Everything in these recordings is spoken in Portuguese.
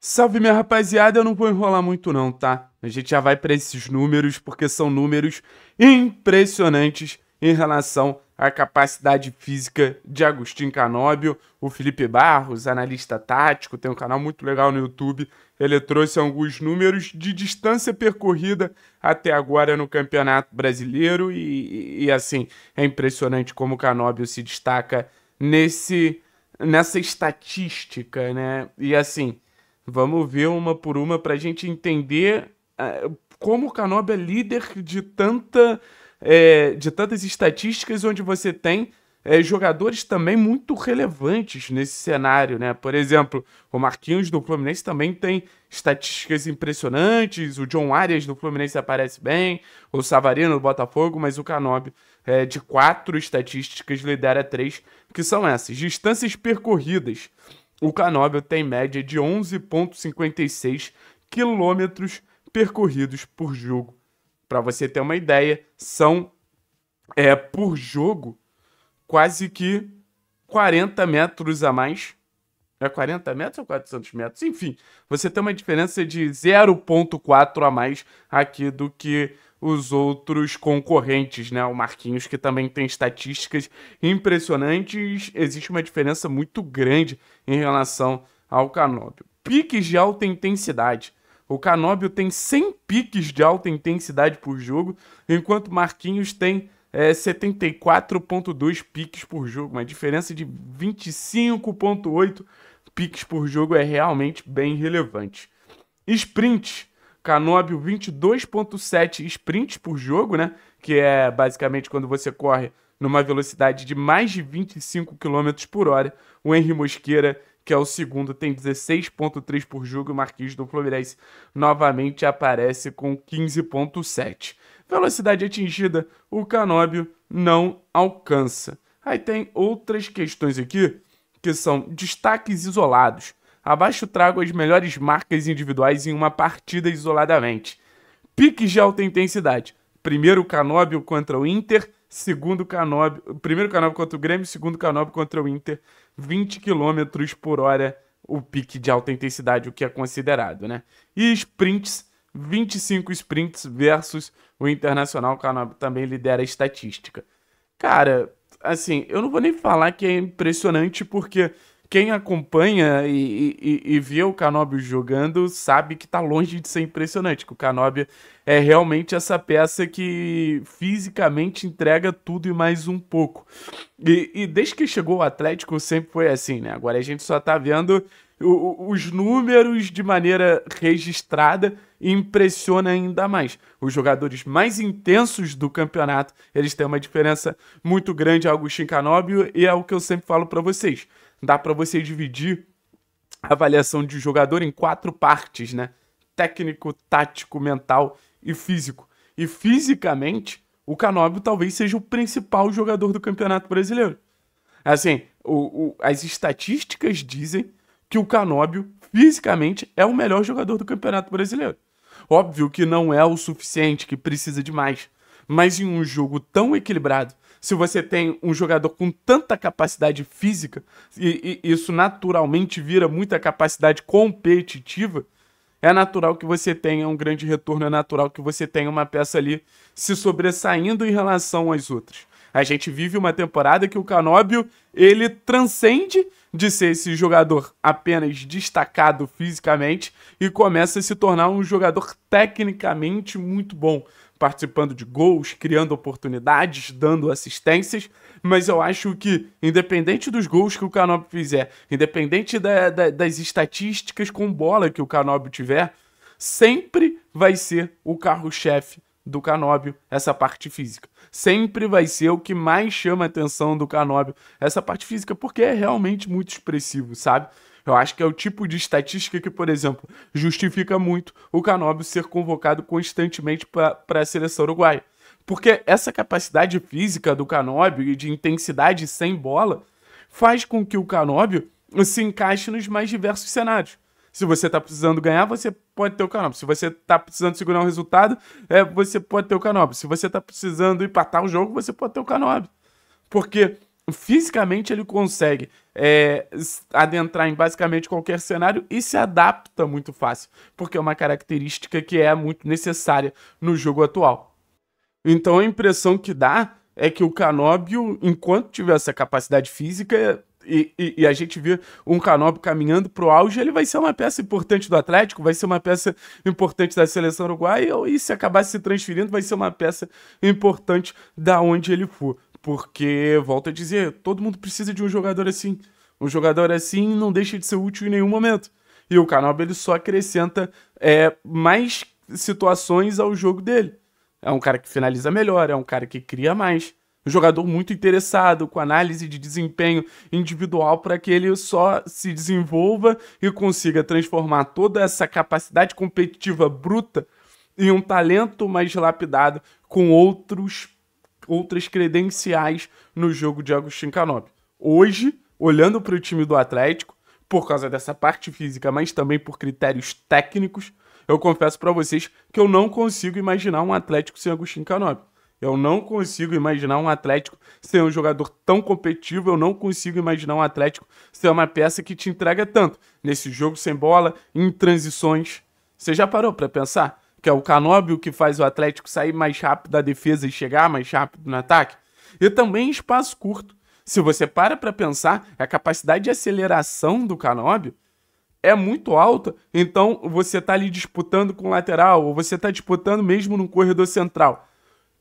Salve minha rapaziada, eu não vou enrolar muito não, tá? A gente já vai para esses números porque são números impressionantes em relação à capacidade física de Agostinho Canóbio, o Felipe Barros, analista tático, tem um canal muito legal no YouTube. Ele trouxe alguns números de distância percorrida até agora no Campeonato Brasileiro e, e assim, é impressionante como o Canóbio se destaca nesse nessa estatística, né? E assim, Vamos ver uma por uma para a gente entender ah, como o Kanobi é líder de, tanta, é, de tantas estatísticas onde você tem é, jogadores também muito relevantes nesse cenário, né? Por exemplo, o Marquinhos do Fluminense também tem estatísticas impressionantes, o John Arias do Fluminense aparece bem, o Savarino do Botafogo, mas o Canob é, eh, de quatro estatísticas lidera três, que são essas: distâncias percorridas. O Canóbio tem média de 11,56 quilômetros percorridos por jogo. Para você ter uma ideia, são é, por jogo quase que 40 metros a mais. É 40 metros ou 400 metros? Enfim, você tem uma diferença de 0,4 a mais aqui do que os outros concorrentes, né? O Marquinhos, que também tem estatísticas impressionantes, existe uma diferença muito grande em relação ao Canóbio. Piques de alta intensidade. O Canóbio tem 100 piques de alta intensidade por jogo, enquanto Marquinhos tem é, 74,2 piques por jogo. Uma diferença de 25,8 piques por jogo é realmente bem relevante. Sprint Canóbio 22.7 sprints por jogo, né? Que é basicamente quando você corre numa velocidade de mais de 25 km por hora. O Henry Mosqueira, que é o segundo, tem 16.3 por jogo. O Marquinhos do Fluminense novamente aparece com 15.7. Velocidade atingida, o Canóbio não alcança. Aí tem outras questões aqui que são destaques isolados. Abaixo trago as melhores marcas individuais em uma partida isoladamente. Piques de alta intensidade. Primeiro Canóbio contra o Inter, segundo Canóbio, primeiro Canóbio contra o Grêmio, segundo Canóbio contra o Inter, 20 km por hora o pique de alta intensidade, o que é considerado, né? E sprints, 25 sprints versus o Internacional, o Canóbio também lidera a estatística. Cara, assim, eu não vou nem falar que é impressionante porque quem acompanha e, e, e, vê o Canóbio jogando sabe que tá longe de ser impressionante, que o Canóbio é realmente essa peça que fisicamente entrega tudo e mais um pouco. E, e desde que chegou o Atlético sempre foi assim, né? Agora a gente só tá vendo o, os números de maneira registrada e impressiona ainda mais. Os jogadores mais intensos do campeonato, eles têm uma diferença muito grande ao Agostinho Canóbio e é o que eu sempre falo para vocês dá para você dividir a avaliação de jogador em quatro partes, né? Técnico, tático, mental e físico. E fisicamente, o Canóbio talvez seja o principal jogador do Campeonato Brasileiro. Assim, o, o, as estatísticas dizem que o Canóbio fisicamente é o melhor jogador do Campeonato Brasileiro. Óbvio que não é o suficiente, que precisa de mais. Mas em um jogo tão equilibrado, se você tem um jogador com tanta capacidade física, e, e isso naturalmente vira muita capacidade competitiva, é natural que você tenha um grande retorno, é natural que você tenha uma peça ali se sobressaindo em relação às outras. A gente vive uma temporada que o Canóbio, ele transcende de ser esse jogador apenas destacado fisicamente e começa a se tornar um jogador tecnicamente muito bom participando de gols, criando oportunidades, dando assistências, mas eu acho que, independente dos gols que o Canobi fizer, independente da, da, das estatísticas com bola que o Canobi tiver, sempre vai ser o carro-chefe do Canóbio essa parte física. Sempre vai ser o que mais chama a atenção do Canóbio essa parte física, porque é realmente muito expressivo, sabe? Eu acho que é o tipo de estatística que, por exemplo, justifica muito o Canobio ser convocado constantemente para a seleção uruguaia. Porque essa capacidade física do Canobio e de intensidade sem bola faz com que o Canobio se encaixe nos mais diversos cenários. Se você está precisando ganhar, você pode ter o Canobio. Se você está precisando segurar um resultado, é, você pode ter o Canobio. Se você está precisando empatar o jogo, você pode ter o Canóbio. Porque fisicamente ele consegue é, adentrar em basicamente qualquer cenário e se adapta muito fácil, porque é uma característica que é muito necessária no jogo atual. Então a impressão que dá é que o Canóbio, enquanto tiver essa capacidade física, e, e, e, a gente vê um Canóbio caminhando para o auge, ele vai ser uma peça importante do Atlético, vai ser uma peça importante da seleção uruguaia, e se acabar se transferindo, vai ser uma peça importante da onde ele for. Porque, volto a dizer, todo mundo precisa de um jogador assim. Um jogador assim não deixa de ser útil em nenhum momento. E o Canobio ele só acrescenta é, mais situações ao jogo dele. É um cara que finaliza melhor, é um cara que cria mais. Um jogador muito interessado, com análise de desempenho individual para que ele só se desenvolva e consiga transformar toda essa capacidade competitiva bruta em um talento mais lapidado com outros outras credenciais no jogo de Agostinho Canop. Hoje, olhando para o time do Atlético, por causa dessa parte física, mas também por critérios técnicos, eu confesso para vocês que eu não consigo imaginar um Atlético sem Agostinho Canop. Eu não consigo imaginar um Atlético ser um jogador tão competitivo. Eu não consigo imaginar um Atlético ser uma peça que te entrega tanto. Nesse jogo sem bola, em transições. Você já parou para pensar? que é o Canóbio que faz o Atlético sair mais rápido da defesa e chegar mais rápido no ataque, e também espaço curto. Se você para para pensar, a capacidade de aceleração do Canóbio é muito alta, então você está ali disputando com o lateral, ou você está disputando mesmo no corredor central.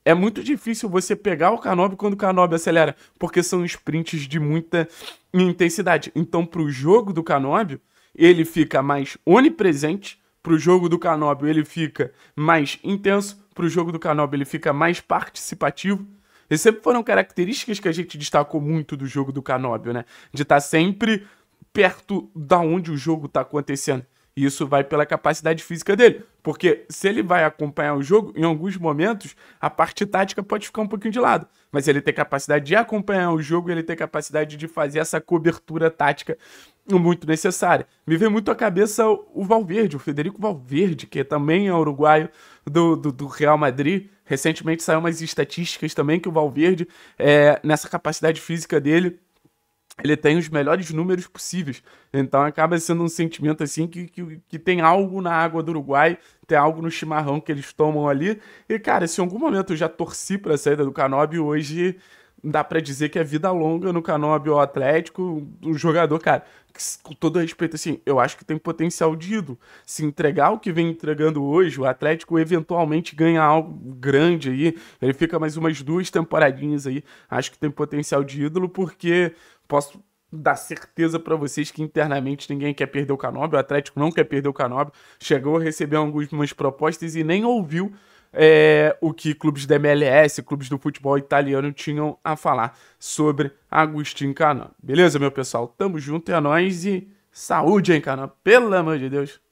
É muito difícil você pegar o Canobi quando o Canobi acelera, porque são sprints de muita intensidade. Então, para o jogo do Canobi, ele fica mais onipresente, pro jogo do Canóbio ele fica mais intenso, pro jogo do Canóbio ele fica mais participativo. E sempre foram características que a gente destacou muito do jogo do Canóbio, né? De estar tá sempre perto da onde o jogo está acontecendo. E isso vai pela capacidade física dele. Porque se ele vai acompanhar o jogo, em alguns momentos, a parte tática pode ficar um pouquinho de lado. Mas ele tem capacidade de acompanhar o jogo, ele tem capacidade de fazer essa cobertura tática muito necessária. Me vê muito à cabeça o Valverde, o Federico Valverde, que também é uruguaio do, do, do Real Madrid. Recentemente saiu umas estatísticas também que o Valverde, é, nessa capacidade física dele, ele tem os melhores números possíveis. Então acaba sendo um sentimento assim que, que, que, tem algo na água do Uruguai, tem algo no chimarrão que eles tomam ali. E, cara, se em algum momento eu já torci para a saída do Canobi, hoje dá para dizer que é vida longa no Canobio Atlético, um jogador, cara, que, com todo respeito, assim, eu acho que tem potencial de ídolo. Se entregar o que vem entregando hoje, o Atlético eventualmente ganha algo grande aí, ele fica mais umas duas temporadinhas aí, acho que tem potencial de ídolo, porque posso dar certeza para vocês que internamente ninguém quer perder o Canobio, o Atlético não quer perder o Canobio, chegou a receber algumas propostas e nem ouviu é, o que clubes da MLS, clubes do futebol italiano tinham a falar sobre Agostinho Canan. Beleza, meu pessoal? Tamo junto, é nóis e saúde, hein, Canan? Pelo amor de Deus!